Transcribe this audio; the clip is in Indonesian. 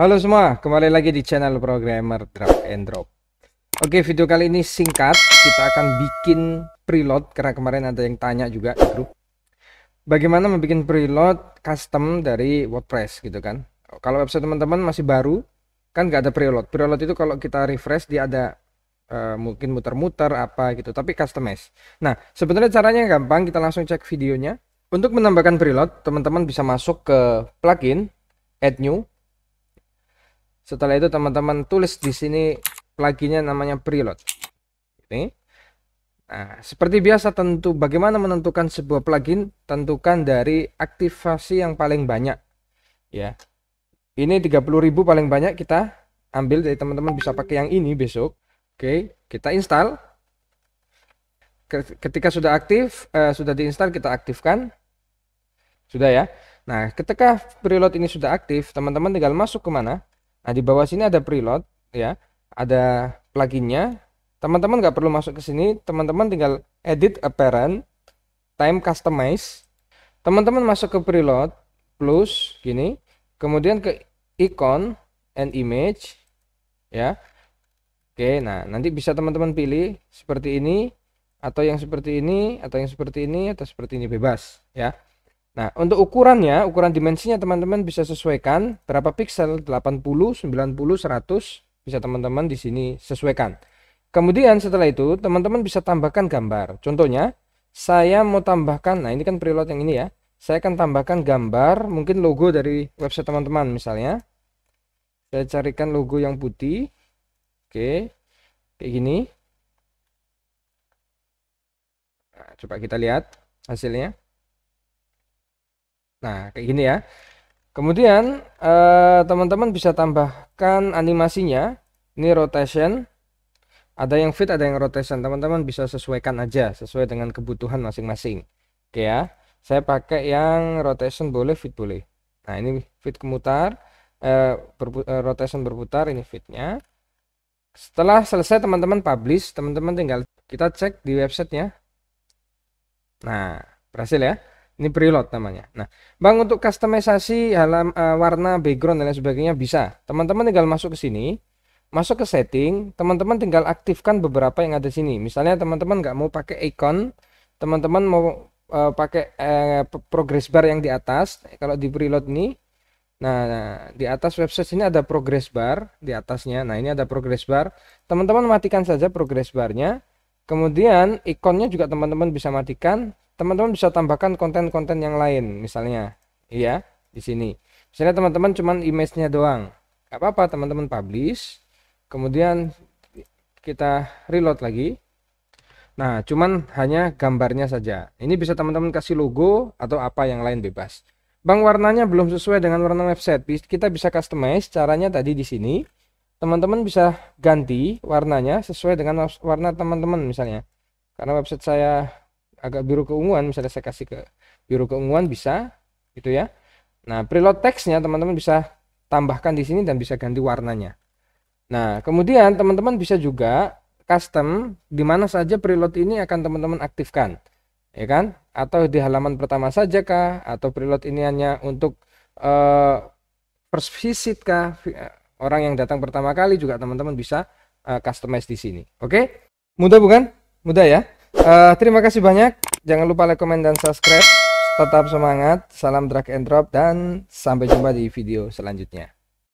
Halo semua, kembali lagi di channel programmer Drag and Drop. Oke, video kali ini singkat, kita akan bikin preload karena kemarin ada yang tanya juga di grup. Bagaimana membuat preload custom dari WordPress gitu kan? Kalau website teman-teman masih baru, kan nggak ada preload. Preload itu kalau kita refresh dia ada uh, mungkin muter-muter apa gitu, tapi customize. Nah, sebenarnya caranya gampang, kita langsung cek videonya. Untuk menambahkan preload, teman-teman bisa masuk ke plugin, add new, setelah itu teman-teman tulis di sini pluginnya namanya preload. Ini. Nah, seperti biasa tentu bagaimana menentukan sebuah plugin tentukan dari aktivasi yang paling banyak ya. Ini 30.000 paling banyak kita ambil dari teman-teman bisa pakai yang ini besok. Oke, kita install. Ketika sudah aktif, eh, sudah diinstal kita aktifkan. Sudah ya. Nah, ketika preload ini sudah aktif, teman-teman tinggal masuk ke mana? Nah, di bawah sini ada preload ya, ada pluginnya. Teman-teman nggak perlu masuk ke sini, teman-teman tinggal edit apparent, time customize. Teman-teman masuk ke preload plus gini, kemudian ke icon and image ya. Oke, nah nanti bisa teman-teman pilih seperti ini atau yang seperti ini atau yang seperti ini atau seperti ini bebas ya. Nah, untuk ukurannya, ukuran dimensinya teman-teman bisa sesuaikan berapa pixel 80, 90, 100 bisa teman-teman di sini sesuaikan. Kemudian setelah itu teman-teman bisa tambahkan gambar. Contohnya, saya mau tambahkan, nah ini kan preload yang ini ya. Saya akan tambahkan gambar, mungkin logo dari website teman-teman misalnya. Saya carikan logo yang putih. Oke. Kayak gini. Nah, coba kita lihat hasilnya. Nah, kayak gini ya. Kemudian eh, teman-teman eh, bisa tambahkan animasinya. Ini rotation. Ada yang fit, ada yang rotation. Teman-teman bisa sesuaikan aja sesuai dengan kebutuhan masing-masing. Oke ya. Saya pakai yang rotation boleh, fit boleh. Nah, ini fit kemutar, eh, berpu eh, rotation berputar ini fitnya. Setelah selesai teman-teman publish, teman-teman tinggal kita cek di websitenya. Nah, berhasil ya. Ini preload namanya. Nah, Bang untuk customisasi halam uh, eh, warna background dan lain sebagainya bisa. Teman-teman tinggal masuk ke sini, masuk ke setting, teman-teman tinggal aktifkan beberapa yang ada di sini. Misalnya teman-teman nggak mau pakai icon, teman-teman mau uh, pakai uh, progress bar yang di atas. Kalau di preload ini Nah, nah, di atas website ini ada progress bar di atasnya. Nah, ini ada progress bar. Teman-teman matikan saja progress barnya. Kemudian ikonnya juga teman-teman bisa matikan teman-teman bisa tambahkan konten-konten yang lain misalnya iya di sini misalnya teman-teman cuman image-nya doang gak apa-apa teman-teman publish kemudian kita reload lagi nah cuman hanya gambarnya saja ini bisa teman-teman kasih logo atau apa yang lain bebas Bang warnanya belum sesuai dengan warna website. Kita bisa customize caranya tadi di sini. Teman-teman bisa ganti warnanya sesuai dengan warna teman-teman misalnya. Karena website saya agak biru keunguan misalnya saya kasih ke biru keunguan bisa gitu ya nah preload teksnya teman-teman bisa tambahkan di sini dan bisa ganti warnanya nah kemudian teman-teman bisa juga custom di mana saja preload ini akan teman-teman aktifkan ya kan atau di halaman pertama saja kah atau preload ini hanya untuk uh, first visit kah eh, orang yang datang pertama kali juga teman-teman bisa uh, customize di sini oke okay? mudah bukan mudah ya Uh, terima kasih banyak. Jangan lupa like, comment, dan subscribe. Tetap semangat. Salam drag and drop dan sampai jumpa di video selanjutnya.